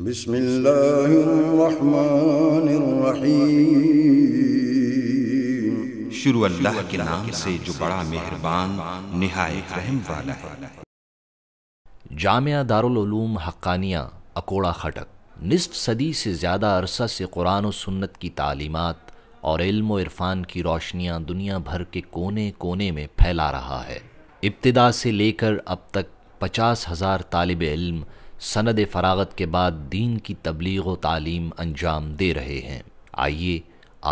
بسم الله الرحمن الرحيم शुरू अल्लाह के नाम से जो बड़ा मेहरबान निहायत रहम वाला है जामिया दारुल उलूम हक्कानिया अकोड़ा खटक निसफ सदी से ज़्यादा अरसा से कुरान और सुन्नत की तालीमात और इल्म इरफान की रोशनियाँ दुनिया भर के कोने कोने में फैला रहा है इब्तदा से लेकर अब तक पचास हज़ार तालब इल्म सनद फरागत के बाद दीन की तबलीग व तालीम अंजाम दे रहे हैं आइए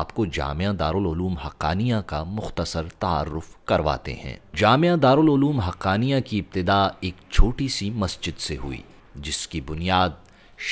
आपको जामिया दारुलूम हक्कानिया का मुख्तसर तारफ़ करवाते हैं जामिया दारुलूम हक्कानिया की इब्तदा एक छोटी सी मस्जिद से हुई जिसकी बुनियाद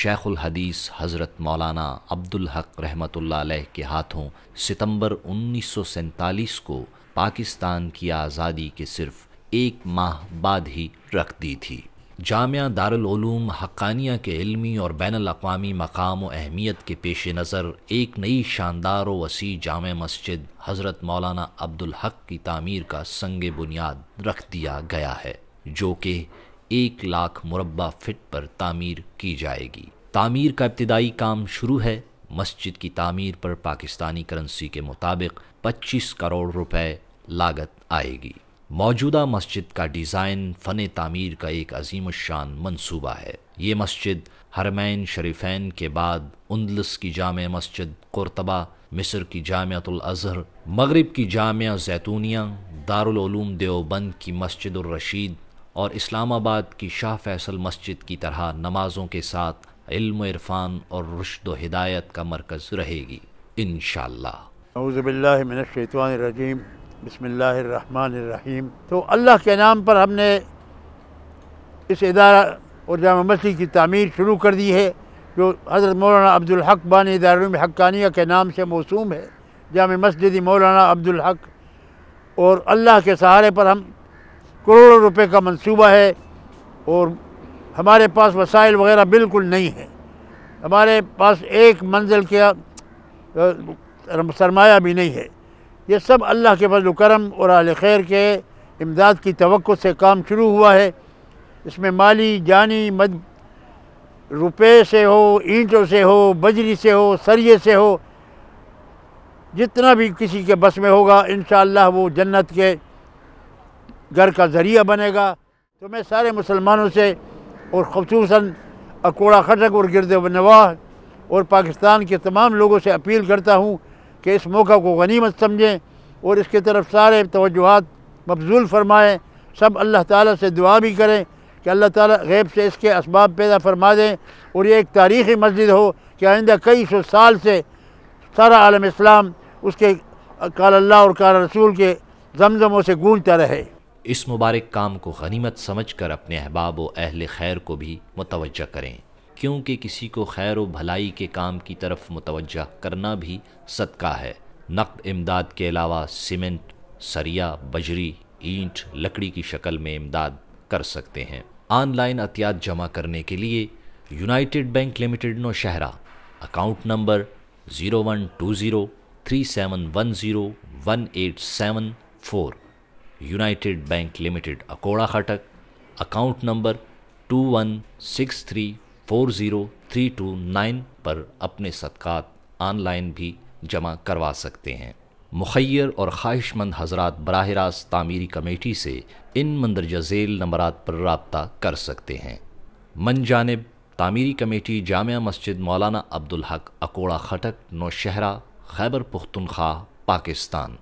शेखुल हदीस हज़रत मौलाना अब्दुल हक रहमतुल्लाह अलैह के हाथों सितंबर उन्नीस को पाकिस्तान की आज़ादी के सिर्फ एक माह बाद ही रख दी थी जामिया दारूम हक्कानिया के इलमी और बैन अवी मकाम व अहमियत के पेश नज़र एक नई शानदार वसी जाम मस्जिद हज़रत मौलाना अब्दुल हक की तामीर का संग बुनियाद रख दिया गया है जो कि एक लाख मुरबा फिट पर तामीर की जाएगी तामीर का इब्तदाई काम शुरू है मस्जिद की तामीर पर पाकिस्तानी करंसी के मुताबिक पच्चीस करोड़ रुपए लागत आएगी मौजूदा मस्जिद का डिज़ाइन फ़न तामीर का एक अजीम शान मनसूबा है ये मस्जिद हरमैन शरीफैन के बाद उन्दलस की जाम मस्जिद कुरतबा मिस्र की जामतुलज़हर मगरब की जाम जैतूनिया दारूम देवबंद की मस्जिद रशीद और इस्लामाबाद की शाह फैसल मस्जिद की तरह नमाजों के साथ इल्म इरफान और रुशद हिदायत का मरकज़ रहेगी इन शाह बसमीम तो अल्लाह के नाम पर हमने इस इदारा और जामा मस्जिद की तमीर शुरू कर दी है जो हज़रत मौलाना अब्दुल हक बानी दारूम हक्कानिया के नाम से मौसूम है जाम मस्जिद मौलाना अब्दुल हक और अल्लाह के सहारे पर हम करोड़ों रुपए का मंसूबा है और हमारे पास वसाइल वगैरह बिल्कुल नहीं है हमारे पास एक मंजिल का सरमाया भी नहीं है ये सब अल्लाह के फजल करम और आल खैर के इमदाद की तो से काम शुरू हुआ है इसमें माली जानी मद रुपये से हो ईंटों से हो बजरी से हो सरिये से हो जितना भी किसी के बस में होगा इन वो जन्नत के घर का ज़रिया बनेगा तो मैं सारे मुसलमानों से और खसूस अकोड़ा खटक और गिरद नवाह और पाकिस्तान के तमाम लोगों से अपील करता हूँ कि इस मौका को गनीमत समझें और इसके तरफ सारे तोजुहत मबजूल फरमाएँ सब अल्लाह ताला से दुआ भी करें कि अल्लाह ताला गैब से इसके इसबाब पैदा फरमा दें और ये एक तारीख़ी मस्जिद हो कि आइंदा कई सौ साल से सारा आलम इस्लाम उसके काल अल्लाह और काल रसूल के जमजमों से गूंजता रहे इस मुबारक काम को गनीमत समझ कर अपने अहबाब व अहल खैर को भी मुतवजह करें क्योंकि किसी को खैर व भलाई के काम की तरफ मुतवजह करना भी सदका है नकद इमदाद के अलावा सीमेंट सरिया बजरी ईंट लकड़ी की शक्ल में इमदाद कर सकते हैं ऑनलाइन अतियात जमा करने के लिए United Bank Limited Nowshera account number zero one two zero three seven one zero one eight seven four United Bank Limited Akora Khattak account number two one six three four zero three two nine पर अपने सदक़ात online भी जमा करवा सकते हैं मुखैर और ख्वाहिशमंद हजरात बरह रास्त तामीरी कमेटी से इन मंदरजा झेल नंबरात पर रबता कर सकते हैं मन जानब तामीरी कमेटी जाम मस्जिद मौलाना अब्दुल हक अकोड़ा खटक नौशहरा खैबर पुख्तनख्वा पाकिस्तान